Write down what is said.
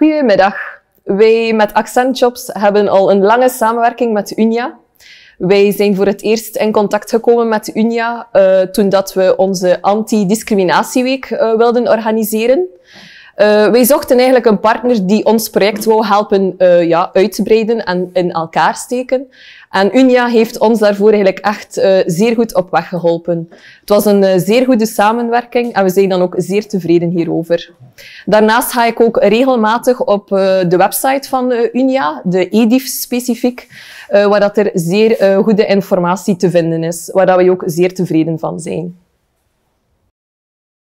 Goedemiddag. Wij met Accent Jobs hebben al een lange samenwerking met Unia. Wij zijn voor het eerst in contact gekomen met Unia uh, toen dat we onze anti-discriminatieweek eh, wilden organiseren. Eh, wij zochten eigenlijk een partner die ons project wou helpen eh, ja, uitbreiden en in elkaar steken. En Unia heeft ons daarvoor eigenlijk echt eh, zeer goed op weg geholpen. Het was een zeer goede samenwerking en we zijn dan ook zeer tevreden hierover. Daarnaast ga ik ook regelmatig op de website van Unia, de EDIF specifiek, waar dat er zeer goede informatie te vinden is, waar dat we ook zeer tevreden van zijn.